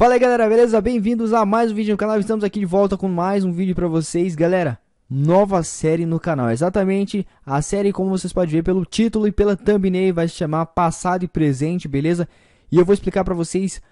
Fala aí galera, beleza? Bem-vindos a mais um vídeo no canal, estamos aqui de volta com mais um vídeo pra vocês, galera Nova série no canal, exatamente a série como vocês podem ver pelo título e pela thumbnail Vai se chamar Passado e Presente, beleza? E eu vou explicar pra vocês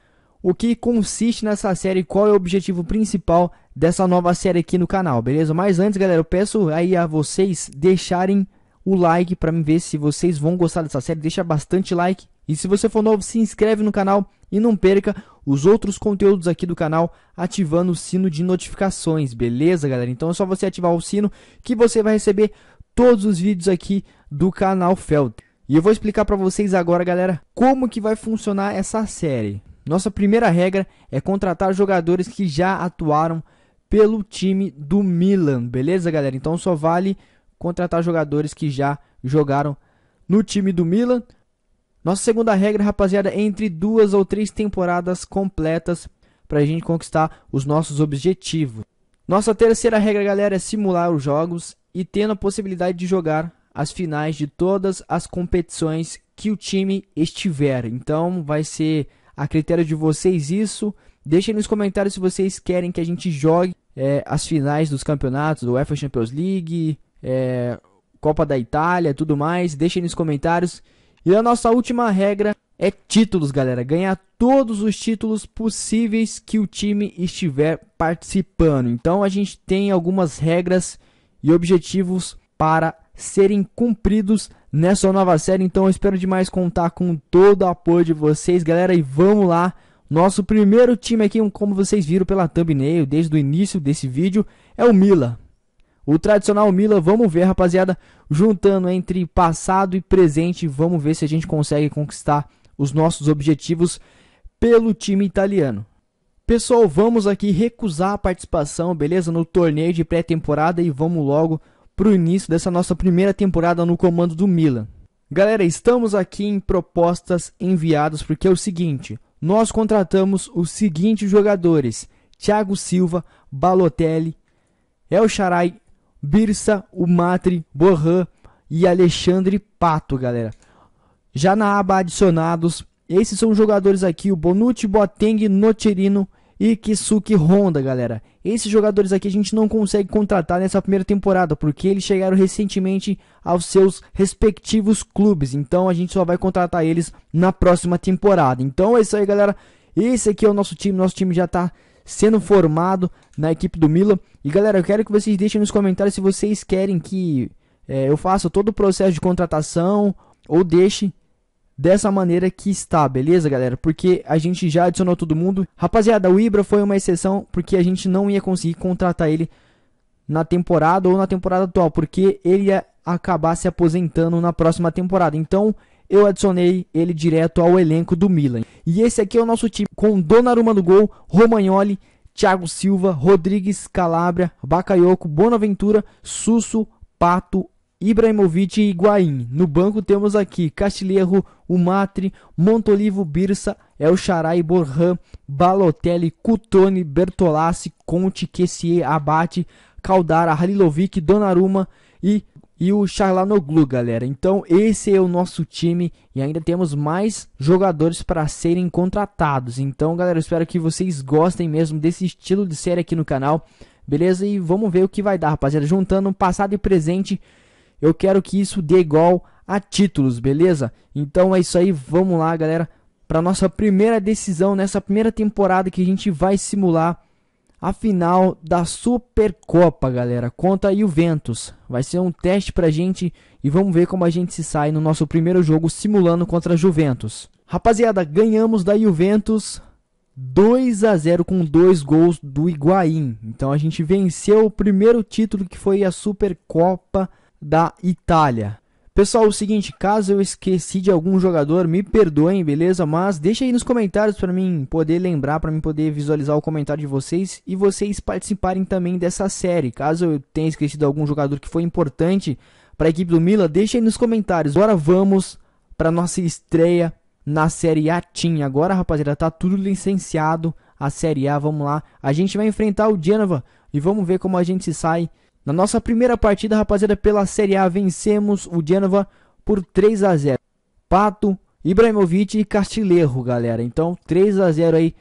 o que consiste nessa série, qual é o objetivo principal dessa nova série aqui no canal, beleza? Mas antes galera, eu peço aí a vocês deixarem o like pra me ver se vocês vão gostar dessa série Deixa bastante like e se você for novo, se inscreve no canal e não perca os outros conteúdos aqui do canal ativando o sino de notificações, beleza, galera? Então é só você ativar o sino que você vai receber todos os vídeos aqui do canal Felter. E eu vou explicar para vocês agora, galera, como que vai funcionar essa série. Nossa primeira regra é contratar jogadores que já atuaram pelo time do Milan, beleza, galera? Então só vale contratar jogadores que já jogaram no time do Milan nossa segunda regra, rapaziada, é entre duas ou três temporadas completas para a gente conquistar os nossos objetivos. Nossa terceira regra, galera, é simular os jogos e tendo a possibilidade de jogar as finais de todas as competições que o time estiver. Então, vai ser a critério de vocês isso. Deixem nos comentários se vocês querem que a gente jogue é, as finais dos campeonatos, do UEFA Champions League, é, Copa da Itália, tudo mais. Deixem nos comentários. E a nossa última regra é títulos, galera. Ganhar todos os títulos possíveis que o time estiver participando. Então a gente tem algumas regras e objetivos para serem cumpridos nessa nova série. Então eu espero demais contar com todo o apoio de vocês, galera. E vamos lá. Nosso primeiro time aqui, como vocês viram pela thumbnail desde o início desse vídeo, é o Mila. O tradicional Mila, vamos ver, rapaziada, juntando entre passado e presente, vamos ver se a gente consegue conquistar os nossos objetivos pelo time italiano. Pessoal, vamos aqui recusar a participação, beleza, no torneio de pré-temporada e vamos logo para o início dessa nossa primeira temporada no comando do Milan. Galera, estamos aqui em propostas enviadas porque é o seguinte: nós contratamos os seguintes jogadores: Thiago Silva, Balotelli, El Sharai, Birsa, o Matri, Bohan e Alexandre Pato, galera. Já na aba adicionados, esses são os jogadores aqui, o Bonucci, Boateng, Nocherino e Kisuke Honda, galera. Esses jogadores aqui a gente não consegue contratar nessa primeira temporada, porque eles chegaram recentemente aos seus respectivos clubes. Então a gente só vai contratar eles na próxima temporada. Então é isso aí, galera. Esse aqui é o nosso time. Nosso time já tá sendo formado na equipe do Milan. E galera, eu quero que vocês deixem nos comentários se vocês querem que é, eu faça todo o processo de contratação ou deixe dessa maneira que está, beleza, galera? Porque a gente já adicionou todo mundo. Rapaziada, o Ibra foi uma exceção porque a gente não ia conseguir contratar ele na temporada ou na temporada atual, porque ele ia acabar se aposentando na próxima temporada. Então, eu adicionei ele direto ao elenco do Milan. E esse aqui é o nosso time, com Donnarumma no gol, Romagnoli, Thiago Silva, Rodrigues, Calabria, Bacaioco, Bonaventura, Susso, Pato, Ibrahimovic e Higuaín. No banco temos aqui Castilheiro, Umatri, Montolivo, Birsa, El Charay, Borran, Balotelli, Cutone, Bertolassi, Conte, Kessier, Abate, Caldara, Halilovic, Donnarumma e e o Charlanoglu, galera. Então esse é o nosso time e ainda temos mais jogadores para serem contratados. Então, galera, espero que vocês gostem mesmo desse estilo de série aqui no canal, beleza? E vamos ver o que vai dar, rapaziada. Juntando passado e presente, eu quero que isso dê igual a títulos, beleza? Então é isso aí, vamos lá, galera, para nossa primeira decisão nessa primeira temporada que a gente vai simular a final da Supercopa, galera, contra a Juventus. Vai ser um teste pra gente e vamos ver como a gente se sai no nosso primeiro jogo simulando contra a Juventus. Rapaziada, ganhamos da Juventus 2 a 0 com dois gols do Higuaín. Então a gente venceu o primeiro título que foi a Supercopa da Itália. Pessoal, é o seguinte, caso eu esqueci de algum jogador, me perdoem, beleza? Mas deixa aí nos comentários para mim poder lembrar, para mim poder visualizar o comentário de vocês e vocês participarem também dessa série. Caso eu tenha esquecido algum jogador que foi importante para a equipe do Mila, deixa aí nos comentários. Agora vamos para nossa estreia na Série A Team. Agora, rapaziada, tá tudo licenciado a Série A, vamos lá. A gente vai enfrentar o Genova e vamos ver como a gente se sai na nossa primeira partida, rapaziada, pela Série A, vencemos o Genova por 3 a 0 Pato, Ibrahimovic e Castilheiro, galera. Então, 3 a 0 aí.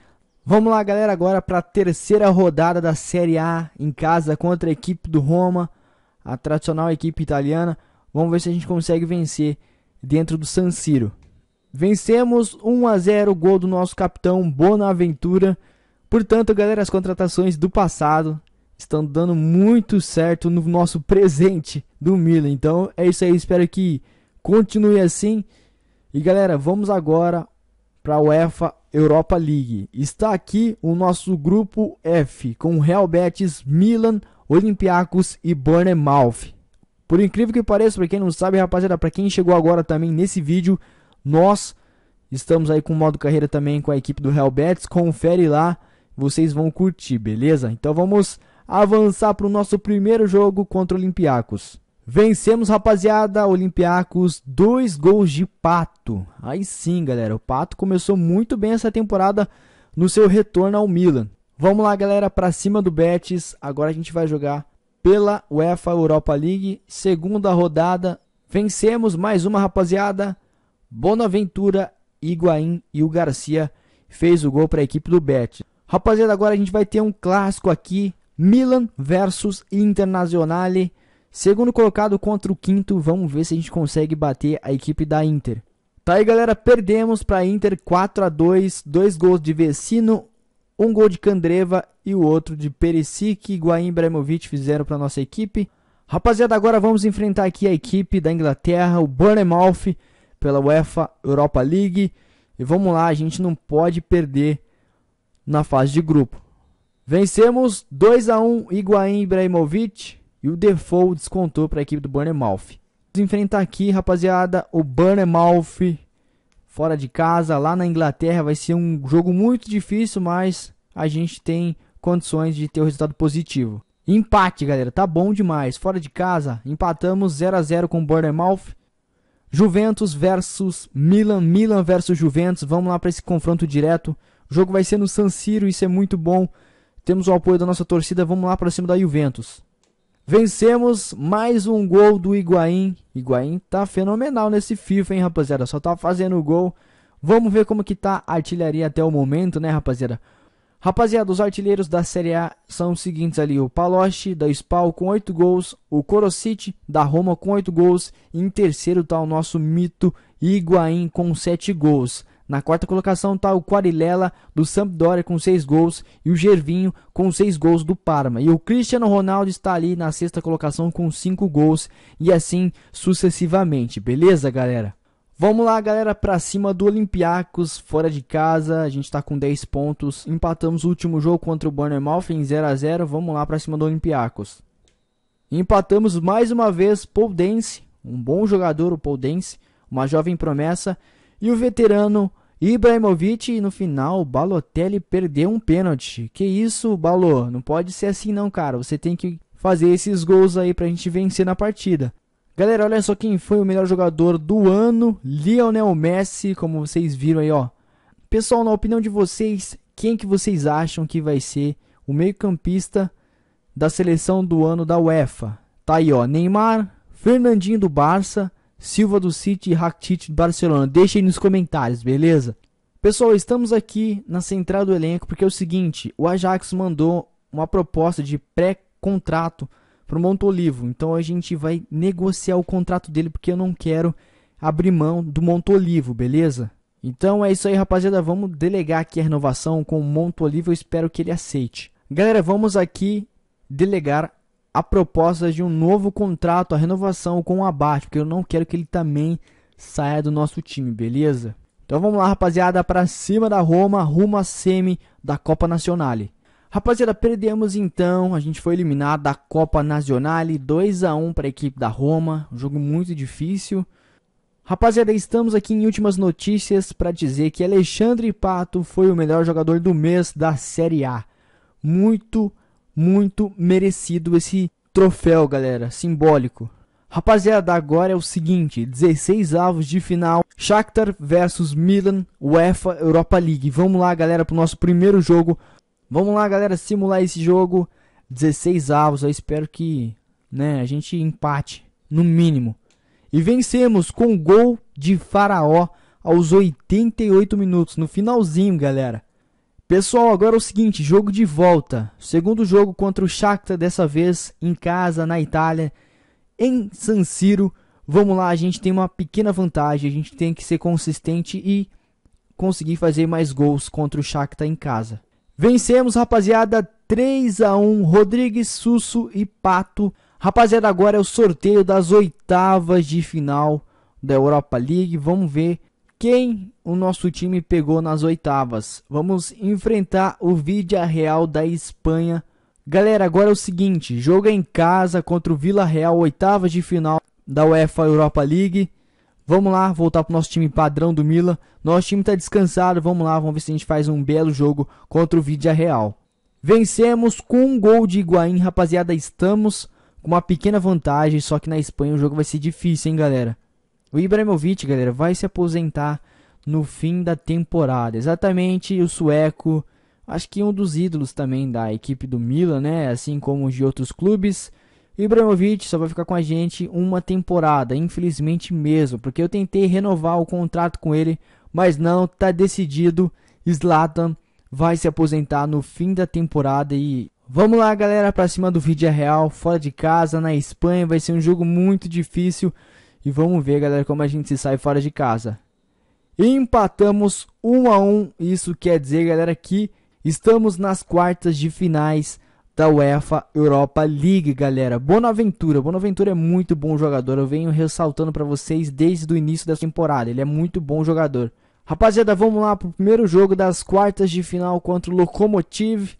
Vamos lá, galera, agora para a terceira rodada da Série A em casa contra a equipe do Roma, a tradicional equipe italiana. Vamos ver se a gente consegue vencer dentro do San Siro. Vencemos 1 a 0 gol do nosso capitão Bonaventura. Portanto, galera, as contratações do passado estão dando muito certo no nosso presente do Milan. Então é isso aí, espero que continue assim. E galera, vamos agora para a UEFA Europa League. Está aqui o nosso grupo F com Real Betis, Milan, Olympiacos e Bournemouth. Por incrível que pareça, para quem não sabe, rapaziada, para quem chegou agora também nesse vídeo, nós estamos aí com o modo carreira também com a equipe do Real Betis. Confere lá, vocês vão curtir, beleza? Então vamos avançar para o nosso primeiro jogo contra o Olympiacos. Vencemos, rapaziada, Olympiacos, dois gols de Pato. Aí sim, galera, o Pato começou muito bem essa temporada no seu retorno ao Milan. Vamos lá, galera, para cima do Betis. Agora a gente vai jogar pela UEFA Europa League, segunda rodada. Vencemos mais uma, rapaziada. Bonaventura, Higuaín e o Garcia fez o gol para a equipe do Betis. Rapaziada, agora a gente vai ter um clássico aqui Milan versus Internazionale. Segundo colocado contra o quinto, vamos ver se a gente consegue bater a equipe da Inter. Tá aí, galera, perdemos para a Inter 4 a 2, dois gols de Vecino, um gol de Candreva e o outro de Perisic e Guaim fizeram para nossa equipe. Rapaziada, agora vamos enfrentar aqui a equipe da Inglaterra, o Burnemouth, pela UEFA Europa League. E vamos lá, a gente não pode perder na fase de grupo. Vencemos 2 a 1 Higuaín Ibrahimovic e o default descontou para a equipe do Bournemouth. Vamos enfrentar aqui, rapaziada, o Bournemouth fora de casa, lá na Inglaterra. Vai ser um jogo muito difícil, mas a gente tem condições de ter o um resultado positivo. Empate, galera, tá bom demais. Fora de casa, empatamos 0 a 0 com o Bournemouth. Juventus versus Milan, Milan versus Juventus. Vamos lá para esse confronto direto. O jogo vai ser no San Siro, isso é muito bom. Temos o apoio da nossa torcida, vamos lá para cima da Juventus. Vencemos mais um gol do Higuaín. Higuaín tá fenomenal nesse FIFA, hein, rapaziada? Só tá fazendo gol. Vamos ver como que tá a artilharia até o momento, né, rapaziada? Rapaziada, os artilheiros da Série A são os seguintes ali: o Palocci, da Spal com 8 gols, o Corosic da Roma com 8 gols, e em terceiro tá o nosso mito Higuaín com 7 gols. Na quarta colocação está o Quarilela do Sampdoria com 6 gols e o Gervinho com 6 gols do Parma. E o Cristiano Ronaldo está ali na sexta colocação com 5 gols e assim sucessivamente. Beleza, galera? Vamos lá, galera, para cima do Olympiacos, fora de casa. A gente está com 10 pontos. Empatamos o último jogo contra o Bournemouth em 0 a 0. Vamos lá para cima do Olympiacos. Empatamos mais uma vez Paul Dance, um bom jogador o Paul Dance, uma jovem promessa e o veterano Ibrahimovic e no final Balotelli perdeu um pênalti. Que isso, Balô? Não pode ser assim não, cara. Você tem que fazer esses gols aí pra gente vencer na partida. Galera, olha só quem foi o melhor jogador do ano, Lionel Messi, como vocês viram aí, ó. Pessoal, na opinião de vocês, quem que vocês acham que vai ser o meio-campista da seleção do ano da UEFA? Tá aí, ó, Neymar, Fernandinho do Barça, Silva do City e Rakitic do Barcelona. Deixem nos comentários, beleza? Pessoal, estamos aqui na central do elenco porque é o seguinte, o Ajax mandou uma proposta de pré-contrato para o Montolivo. Então a gente vai negociar o contrato dele porque eu não quero abrir mão do Montolivo, beleza? Então é isso aí, rapaziada. Vamos delegar aqui a renovação com o Montolivo. Eu espero que ele aceite. Galera, vamos aqui delegar a proposta de um novo contrato, a renovação com o Abate, porque eu não quero que ele também saia do nosso time, beleza? Então vamos lá, rapaziada, para cima da Roma, rumo à semi da Copa Nacional. Rapaziada, perdemos então, a gente foi eliminado da Copa Nazionale, 2 a 1 para a equipe da Roma, um jogo muito difícil. Rapaziada, estamos aqui em últimas notícias para dizer que Alexandre Pato foi o melhor jogador do mês da Série A. Muito muito merecido esse troféu, galera, simbólico. Rapaziada, agora é o seguinte, 16 avos de final, Shakhtar versus Milan, UEFA Europa League. Vamos lá, galera, pro nosso primeiro jogo. Vamos lá, galera, simular esse jogo, 16 avos, eu espero que, né, a gente empate, no mínimo. E vencemos com gol de Faraó aos 88 minutos, no finalzinho, galera. Pessoal, agora é o seguinte, jogo de volta. Segundo jogo contra o Shakhtar, dessa vez em casa, na Itália, em San Siro. Vamos lá, a gente tem uma pequena vantagem, a gente tem que ser consistente e conseguir fazer mais gols contra o Shakhtar em casa. Vencemos, rapaziada, 3 a 1 Rodrigues, Susso e Pato. Rapaziada, agora é o sorteio das oitavas de final da Europa League. Vamos ver quem o nosso time pegou nas oitavas. Vamos enfrentar o Vidia Real da Espanha. Galera, agora é o seguinte: jogo é em casa contra o Vila Real, oitavas de final da UEFA Europa League. Vamos lá, voltar pro nosso time padrão do Mila. Nosso time tá descansado, vamos lá, vamos ver se a gente faz um belo jogo contra o Vidia Real. Vencemos com um gol de Higuaín, rapaziada, estamos com uma pequena vantagem, só que na Espanha o jogo vai ser difícil, hein, galera. O Ibrahimovic, galera, vai se aposentar no fim da temporada. Exatamente, o sueco, acho que um dos ídolos também da equipe do Milan, né? Assim como os de outros clubes. O Ibrahimovic só vai ficar com a gente uma temporada, infelizmente mesmo, porque eu tentei renovar o contrato com ele, mas não, tá decidido. Zlatan vai se aposentar no fim da temporada e Vamos lá, galera, para cima do vídeo real, fora de casa, na Espanha, vai ser um jogo muito difícil. E vamos ver, galera, como a gente se sai fora de casa. Empatamos 1 um a 1 um. Isso quer dizer, galera, que estamos nas quartas de finais da UEFA Europa League, galera. Bonaventura, Bonaventura é muito bom jogador. Eu venho ressaltando para vocês desde o início dessa temporada. Ele é muito bom jogador. Rapaziada, vamos lá pro primeiro jogo das quartas de final contra o Lokomotiv.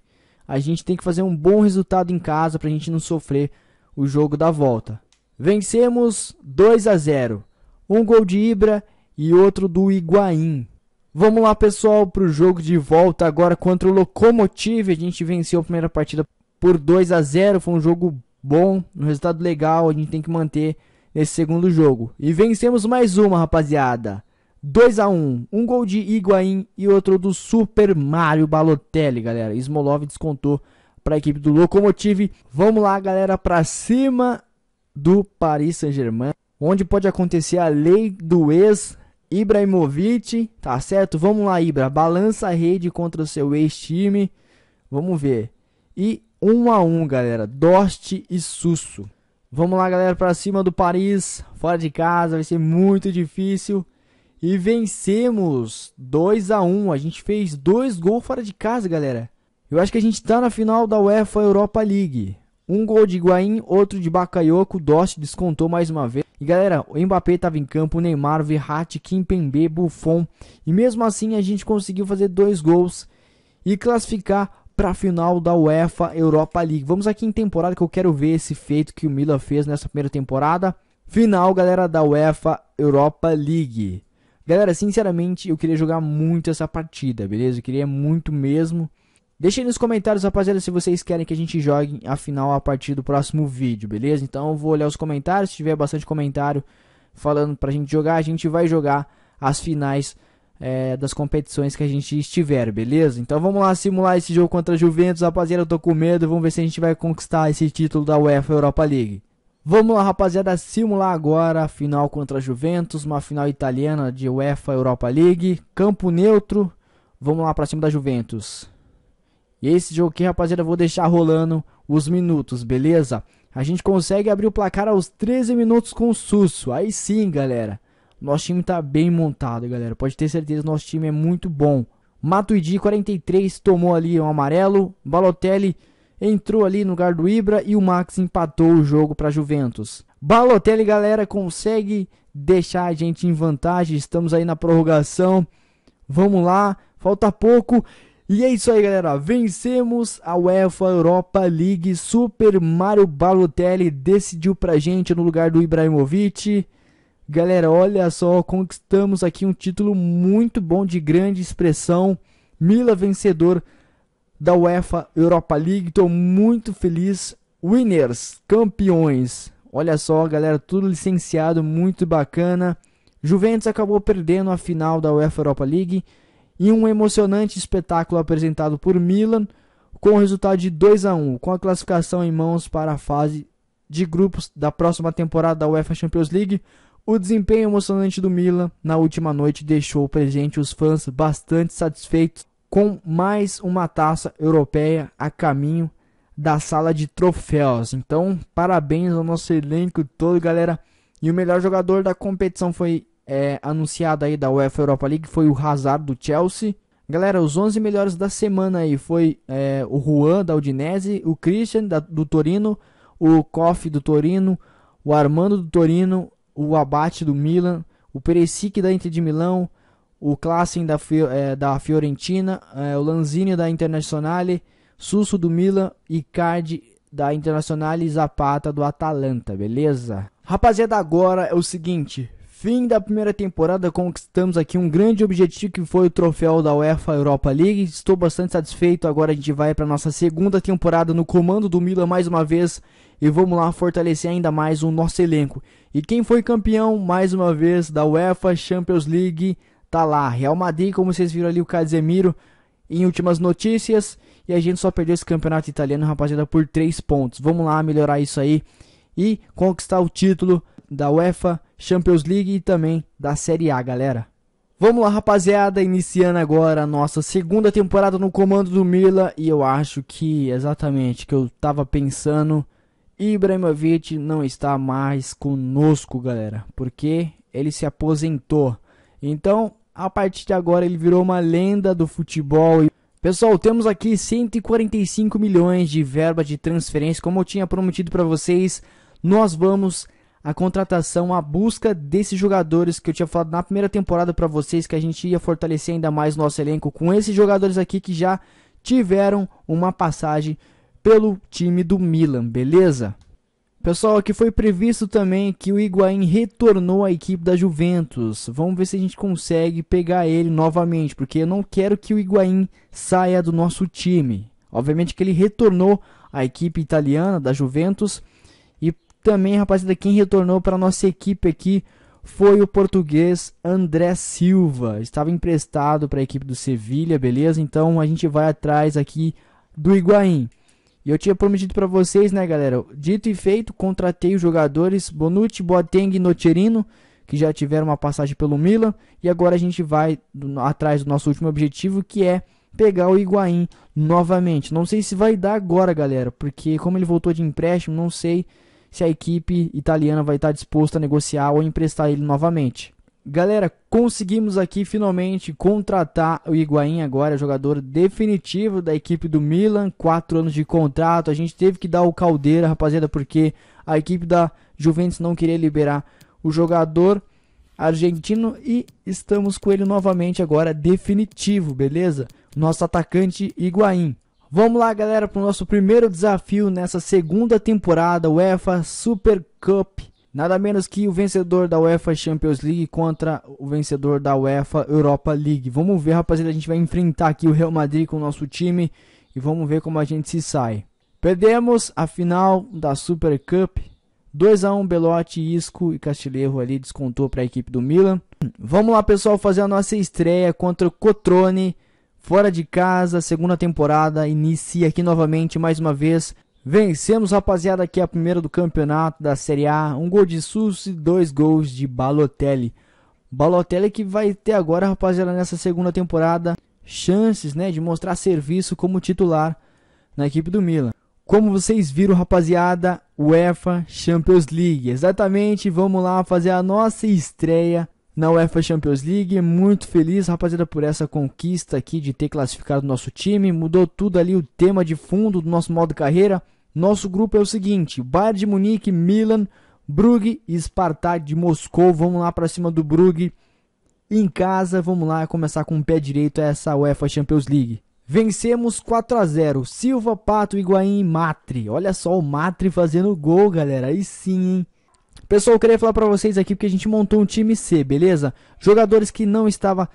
A gente tem que fazer um bom resultado em casa pra gente não sofrer o jogo da volta. Vencemos 2 a 0. Um gol de Ibra e outro do Higuaín. Vamos lá, pessoal, para o jogo de volta agora contra o Locomotive. A gente venceu a primeira partida por 2 a 0. Foi um jogo bom, um resultado legal. A gente tem que manter nesse segundo jogo. E vencemos mais uma, rapaziada. 2 a 1 Um gol de Higuaín e outro do Super Mario Balotelli, galera. Smolov descontou para a equipe do Locomotive. Vamos lá, galera, para cima do Paris Saint-Germain, onde pode acontecer a lei do ex Ibrahimovic, tá certo? Vamos lá, Ibra, balança a rede contra o seu ex-time. Vamos ver. E um a um, galera. Dost e Susso. Vamos lá, galera, para cima do Paris, fora de casa, vai ser muito difícil. E vencemos 2 a 1. A gente fez dois gols fora de casa, galera. Eu acho que a gente tá na final da UEFA Europa League. Um gol de Higuaín, outro de Bakayoko, Dost descontou mais uma vez. E galera, o Mbappé estava em campo, Neymar, Verratti, Kimpembe, Buffon. E mesmo assim a gente conseguiu fazer dois gols e classificar para a final da UEFA Europa League. Vamos aqui em temporada que eu quero ver esse feito que o Milan fez nessa primeira temporada. Final, galera, da UEFA Europa League. Galera, sinceramente, eu queria jogar muito essa partida, beleza? Eu queria muito mesmo. Deixem nos comentários, rapaziada, se vocês querem que a gente jogue a final a partir do próximo vídeo, beleza? Então eu vou olhar os comentários, se tiver bastante comentário falando pra gente jogar, a gente vai jogar as finais é, das competições que a gente estiver, beleza? Então vamos lá simular esse jogo contra a Juventus, rapaziada, eu tô com medo, vamos ver se a gente vai conquistar esse título da UEFA Europa League. Vamos lá, rapaziada, simular agora a final contra a Juventus, uma final italiana de UEFA Europa League, campo neutro. Vamos lá pra cima da Juventus. E é esse jogo aqui, rapaziada, eu vou deixar rolando os minutos, beleza? A gente consegue abrir o placar aos 13 minutos com o Susso. Aí sim, galera. Nosso time tá bem montado, galera. Pode ter certeza, nosso time é muito bom. Matuidi, 43, tomou ali um amarelo. Balotelli entrou ali no lugar do Ibra e o Max empatou o jogo para Juventus. Balotelli, galera, consegue deixar a gente em vantagem. Estamos aí na prorrogação. Vamos lá, falta pouco. E é isso aí, galera. Vencemos a UEFA Europa League. Super Mario Balotelli decidiu pra gente no lugar do Ibrahimovic. Galera, olha só, conquistamos aqui um título muito bom de grande expressão. Mila vencedor da UEFA Europa League. Tô muito feliz. Winners, campeões. Olha só, galera, tudo licenciado, muito bacana. Juventus acabou perdendo a final da UEFA Europa League em um emocionante espetáculo apresentado por Milan, com o resultado de 2 a 1, com a classificação em mãos para a fase de grupos da próxima temporada da UEFA Champions League. O desempenho emocionante do Milan na última noite deixou presente os fãs bastante satisfeitos com mais uma taça europeia a caminho da sala de troféus. Então, parabéns ao nosso elenco todo, galera. E o melhor jogador da competição foi é, anunciada aí da UEFA Europa League foi o Hazard do Chelsea. Galera, os 11 melhores da semana aí foi é, o Juan da Udinese, o Christian da, do Torino, o Koff do Torino, o Armando do Torino, o Abate do Milan, o Perisic da Inter de Milão, o Klassen da, é, da Fiorentina, é, o Lanzini da Internazionale, Susso do Milan, e Card da Internazionale e Zapata do Atalanta, beleza? Rapaziada, agora é o seguinte, Fim da primeira temporada, conquistamos aqui um grande objetivo que foi o troféu da UEFA Europa League. Estou bastante satisfeito. Agora a gente vai para nossa segunda temporada no comando do Milan mais uma vez e vamos lá fortalecer ainda mais o nosso elenco. E quem foi campeão mais uma vez da UEFA Champions League tá lá. Real Madrid, como vocês viram ali o Casemiro em últimas notícias e a gente só perdeu esse campeonato italiano, rapaziada, por 3 pontos. Vamos lá melhorar isso aí e conquistar o título da UEFA Champions League e também da Série A, galera. Vamos lá, rapaziada, iniciando agora a nossa segunda temporada no comando do Mila e eu acho que exatamente que eu tava pensando, Ibrahimovic não está mais conosco, galera, porque ele se aposentou. Então, a partir de agora ele virou uma lenda do futebol Pessoal, temos aqui 145 milhões de verba de transferência, como eu tinha prometido para vocês. Nós vamos a contratação, a busca desses jogadores que eu tinha falado na primeira temporada para vocês que a gente ia fortalecer ainda mais nosso elenco com esses jogadores aqui que já tiveram uma passagem pelo time do Milan, beleza? Pessoal, aqui foi previsto também que o Higuaín retornou à equipe da Juventus. Vamos ver se a gente consegue pegar ele novamente, porque eu não quero que o Higuaín saia do nosso time. Obviamente que ele retornou à equipe italiana da Juventus, também, rapaziada, quem retornou para nossa equipe aqui foi o português André Silva. Estava emprestado para a equipe do Sevilha, beleza? Então a gente vai atrás aqui do Higuaín. E eu tinha prometido para vocês, né, galera? Dito e feito, contratei os jogadores Bonucci, Boateng e Nocerino, que já tiveram uma passagem pelo Milan, e agora a gente vai atrás do nosso último objetivo, que é pegar o Higuaín novamente. Não sei se vai dar agora, galera, porque como ele voltou de empréstimo, não sei se a equipe italiana vai estar disposta a negociar ou emprestar ele novamente. Galera, conseguimos aqui finalmente contratar o Higuaín agora, é jogador definitivo da equipe do Milan, 4 anos de contrato. A gente teve que dar o caldeira, rapaziada, porque a equipe da Juventus não queria liberar o jogador argentino e estamos com ele novamente agora definitivo, beleza? Nosso atacante Higuaín. Vamos lá, galera, para o nosso primeiro desafio nessa segunda temporada UEFA Super Cup. Nada menos que o vencedor da UEFA Champions League contra o vencedor da UEFA Europa League. Vamos ver, rapaziada, a gente vai enfrentar aqui o Real Madrid com o nosso time e vamos ver como a gente se sai. Perdemos a final da Super Cup. 2 a 1 Belotti, Isco e Castilheiro ali descontou para a equipe do Milan. Vamos lá, pessoal, fazer a nossa estreia contra o Cotrone Fora de Casa, segunda temporada, inicia aqui novamente, mais uma vez. Vencemos, rapaziada, aqui a primeira do campeonato da Série A. Um gol de Sus e dois gols de Balotelli. Balotelli que vai ter agora, rapaziada, nessa segunda temporada, chances né, de mostrar serviço como titular na equipe do Milan. Como vocês viram, rapaziada, UEFA Champions League. Exatamente, vamos lá fazer a nossa estreia na UEFA Champions League. Muito feliz, rapaziada, por essa conquista aqui de ter classificado o nosso time. Mudou tudo ali o tema de fundo do nosso modo carreira. Nosso grupo é o seguinte: Bayern de Munique, Milan, Brugge e Spartak de Moscou. Vamos lá para cima do Brugge. Em casa, vamos lá começar com o pé direito essa UEFA Champions League. Vencemos 4 a 0. Silva, Pato, Higuaín e Matri. Olha só o Matri fazendo gol, galera. Aí sim, hein? Pessoal, eu queria falar para vocês aqui porque a gente montou um time C, beleza? Jogadores que não estava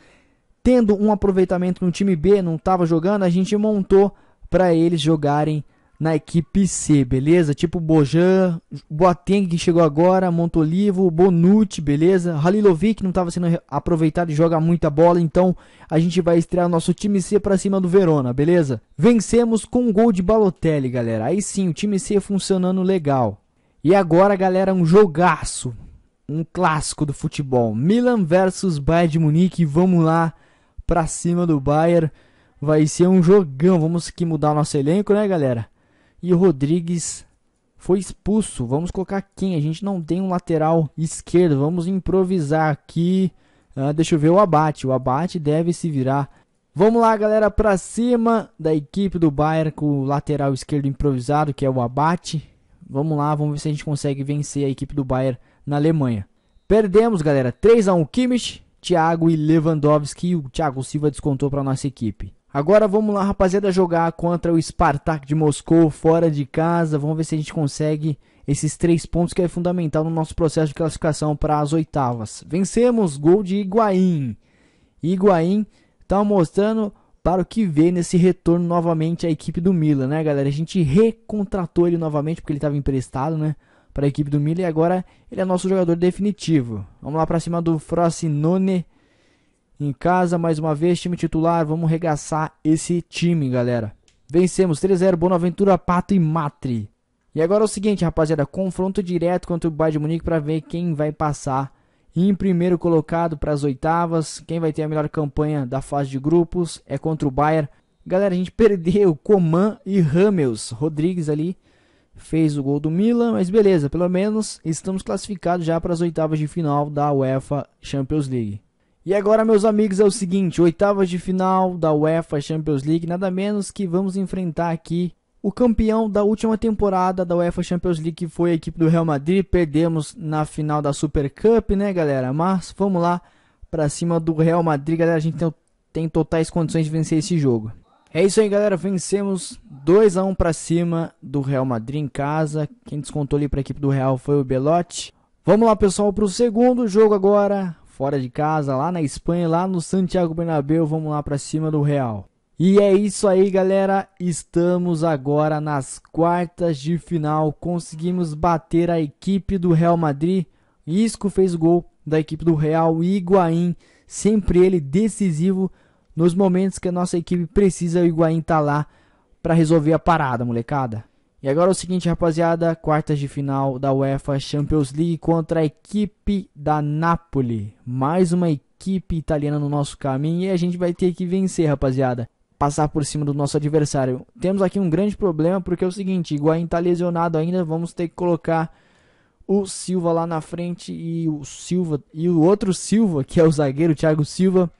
tendo um aproveitamento no time B, não estava jogando, a gente montou para eles jogarem na equipe C, beleza? Tipo Bojan, Boateng que chegou agora, Montolivo, Bonucci, beleza? Halilovic não estava sendo aproveitado e joga muita bola, então a gente vai estrear nosso time C para cima do Verona, beleza? Vencemos com um gol de Balotelli, galera. Aí sim, o time C funcionando legal. E agora, galera, um jogaço, um clássico do futebol. Milan versus Bayern de Munique, vamos lá pra cima do Bayern. Vai ser um jogão. Vamos que mudar o nosso elenco, né, galera? E o Rodrigues foi expulso. Vamos colocar quem? A gente não tem um lateral esquerdo. Vamos improvisar aqui. Ah, deixa eu ver o abate. O abate deve se virar. Vamos lá, galera, para cima da equipe do Bayern com o lateral esquerdo improvisado, que é o abate. Vamos lá, vamos ver se a gente consegue vencer a equipe do Bayern na Alemanha. Perdemos, galera. 3 a 1 Kimmich, Thiago e Lewandowski. E o Thiago Silva descontou para nossa equipe. Agora vamos lá, rapaziada, jogar contra o Spartak de Moscou fora de casa. Vamos ver se a gente consegue esses três pontos que é fundamental no nosso processo de classificação para as oitavas. Vencemos, gol de Higuaín. Higuaín está mostrando para o que vê nesse retorno novamente à equipe do Milan, né, galera? A gente recontratou ele novamente porque ele estava emprestado, né, para a equipe do Milan e agora ele é nosso jogador definitivo. Vamos lá para cima do Frosinone em casa mais uma vez, time titular, vamos regaçar esse time, galera. Vencemos 3-0 Bonaventura, Pato e Matri. E agora é o seguinte, rapaziada, confronto direto contra o Bayern de Munique para ver quem vai passar em primeiro colocado para as oitavas, quem vai ter a melhor campanha da fase de grupos é contra o Bayern. Galera, a gente perdeu Coman e Ramos. Rodrigues ali fez o gol do Milan, mas beleza, pelo menos estamos classificados já para as oitavas de final da UEFA Champions League. E agora, meus amigos, é o seguinte: oitavas de final da UEFA Champions League, nada menos que vamos enfrentar aqui o campeão da última temporada da UEFA Champions League foi a equipe do Real Madrid. Perdemos na final da Super Cup, né, galera? Mas vamos lá para cima do Real Madrid, galera. A gente tem, tem, totais condições de vencer esse jogo. É isso aí, galera. Vencemos 2 a 1 para cima do Real Madrid em casa. Quem descontou ali para a equipe do Real foi o Belotti. Vamos lá, pessoal, para o segundo jogo agora, fora de casa, lá na Espanha, lá no Santiago Bernabéu. Vamos lá para cima do Real. E é isso aí, galera. Estamos agora nas quartas de final. Conseguimos bater a equipe do Real Madrid. Isco fez o gol da equipe do Real. Higuaín, sempre ele decisivo nos momentos que a nossa equipe precisa. O Higuaín tá lá para resolver a parada, molecada. E agora é o seguinte, rapaziada, quartas de final da UEFA Champions League contra a equipe da Napoli. Mais uma equipe italiana no nosso caminho e a gente vai ter que vencer, rapaziada passar por cima do nosso adversário. Temos aqui um grande problema porque é o seguinte, Higuaín está lesionado ainda, vamos ter que colocar o Silva lá na frente e o Silva e o outro Silva, que é o zagueiro o Thiago Silva,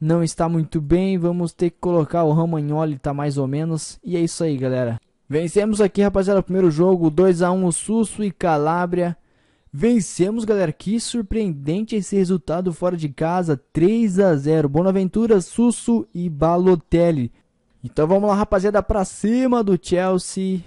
não está muito bem, vamos ter que colocar o Romagnoli, tá mais ou menos. E é isso aí, galera. Vencemos aqui, rapaziada, o primeiro jogo, 2 a 1 Susso e Calabria. Vencemos, galera. Que surpreendente esse resultado fora de casa. 3 a 0 Bonaventura, Susso e Balotelli. Então vamos lá, rapaziada, para cima do Chelsea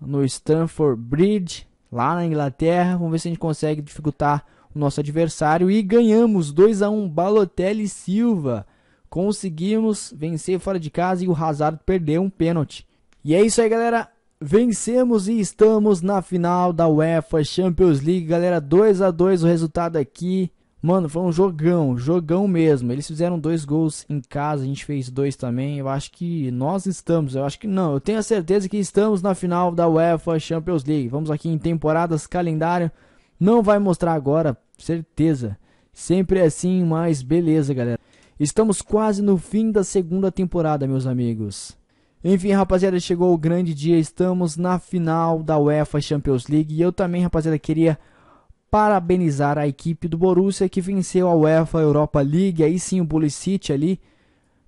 no Stamford Bridge, lá na Inglaterra. Vamos ver se a gente consegue dificultar o nosso adversário e ganhamos 2 a 1 Balotelli Silva. Conseguimos vencer fora de casa e o Hazard perdeu um pênalti. E é isso aí, galera. Vencemos e estamos na final da UEFA Champions League, galera. 2 a 2 o resultado aqui. Mano, foi um jogão, jogão mesmo. Eles fizeram dois gols em casa, a gente fez dois também. Eu acho que nós estamos, eu acho que não, eu tenho a certeza que estamos na final da UEFA Champions League. Vamos aqui em temporadas, calendário. Não vai mostrar agora, certeza. Sempre assim, mas beleza, galera. Estamos quase no fim da segunda temporada, meus amigos. Enfim, rapaziada, chegou o grande dia. Estamos na final da UEFA Champions League. E eu também, rapaziada, queria parabenizar a equipe do Borussia que venceu a UEFA Europa League. Aí sim, o City ali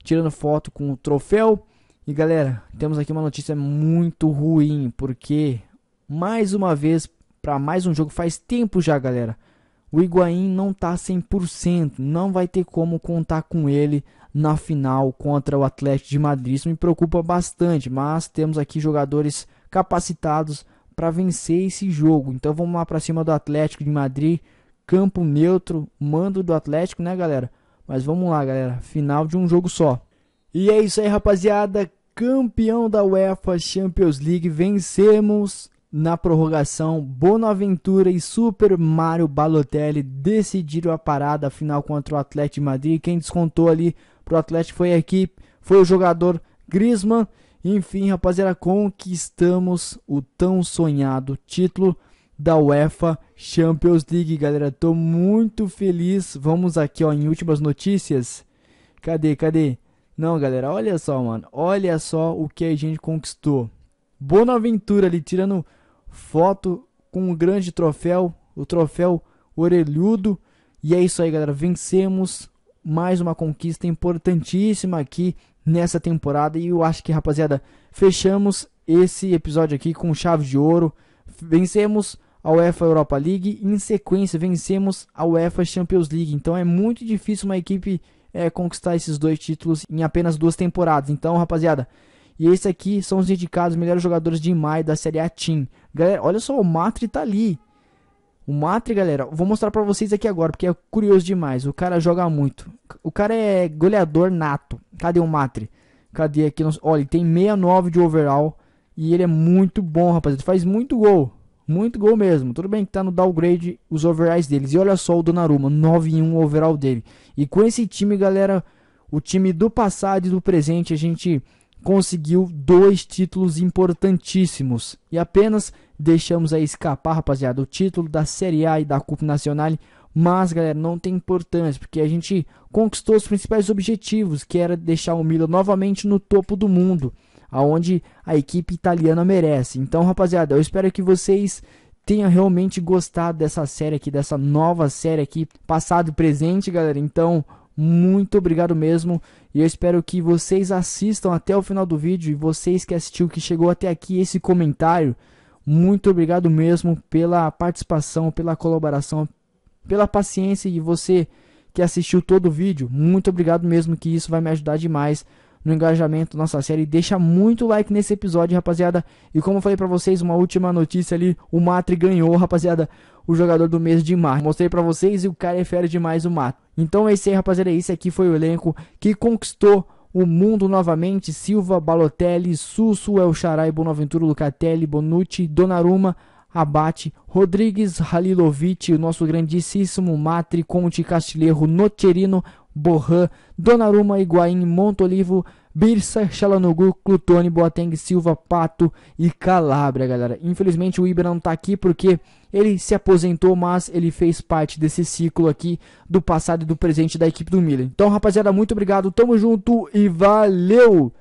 tirando foto com o troféu. E galera, temos aqui uma notícia muito ruim, porque mais uma vez para mais um jogo faz tempo já, galera o Higuaín não está 100%, não vai ter como contar com ele na final contra o Atlético de Madrid. Isso me preocupa bastante, mas temos aqui jogadores capacitados para vencer esse jogo. Então vamos lá para cima do Atlético de Madrid, campo neutro, mando do Atlético, né, galera? Mas vamos lá, galera, final de um jogo só. E é isso aí, rapaziada. Campeão da UEFA Champions League, vencemos na prorrogação, Bonaventura e Super Mario Balotelli decidiram a parada final contra o Atlético de Madrid. Quem descontou ali pro Atlético foi a equipe, foi o jogador Griezmann. Enfim, rapaziada, conquistamos o tão sonhado título da UEFA Champions League, galera. Tô muito feliz. Vamos aqui, ó, em últimas notícias. Cadê? Cadê? Não, galera, olha só, mano. Olha só o que a gente conquistou. Bonaventura ali tirando foto com um grande troféu, o troféu orelhudo. E é isso aí, galera. Vencemos mais uma conquista importantíssima aqui nessa temporada. E eu acho que, rapaziada, fechamos esse episódio aqui com chave de ouro. Vencemos a UEFA Europa League e, em sequência, vencemos a UEFA Champions League. Então é muito difícil uma equipe é, conquistar esses dois títulos em apenas duas temporadas. Então, rapaziada, e esse aqui são os indicados melhores jogadores de maio da Série A Team. Galera, olha só, o Matri tá ali. O Matri, galera, vou mostrar pra vocês aqui agora, porque é curioso demais. O cara joga muito. O cara é goleador nato. Cadê o Matri? Cadê aqui? Olha, ele tem 69 de overall. E ele é muito bom, rapaziada. Faz muito gol. Muito gol mesmo. Tudo bem que tá no downgrade os overalls deles. E olha só o Donnarumma, 9 1 overall dele. E com esse time, galera, o time do passado e do presente, a gente conseguiu dois títulos importantíssimos e apenas deixamos aí escapar, rapaziada, o título da Série A e da Copa Nacional. Mas, galera, não tem importância, porque a gente conquistou os principais objetivos, que era deixar o Milan novamente no topo do mundo, aonde a equipe italiana merece. Então, rapaziada, eu espero que vocês tenha realmente gostado dessa série aqui, dessa nova série aqui, passado e presente, galera. Então, muito obrigado mesmo. E eu espero que vocês assistam até o final do vídeo. E vocês que assistiu, que chegou até aqui esse comentário, muito obrigado mesmo pela participação, pela colaboração, pela paciência. E você que assistiu todo o vídeo, muito obrigado mesmo, que isso vai me ajudar demais no engajamento nossa série. Deixa muito like nesse episódio, rapaziada. E como eu falei para vocês, uma última notícia ali, o Matri ganhou, rapaziada, o jogador do mês de março. Mostrei para vocês e o cara é fera demais o Matri. Então é isso aí, rapaziada, esse é aqui foi o elenco que conquistou o mundo novamente, Silva, Balotelli, Susu El Bonaventura, Lucatelli, Bonucci, Donnarumma, Abate, Rodrigues, Halilovic, o nosso grandíssimo Matri, Conte, Castilheiro, Nocherino, Bohan, Donnarumma, Higuaín, Montolivo, Birsa, Xalanogu, Clutone, Boateng, Silva, Pato e Calabria, galera. Infelizmente o Ibra não tá aqui porque ele se aposentou, mas ele fez parte desse ciclo aqui do passado e do presente da equipe do Milan. Então, rapaziada, muito obrigado, tamo junto e valeu!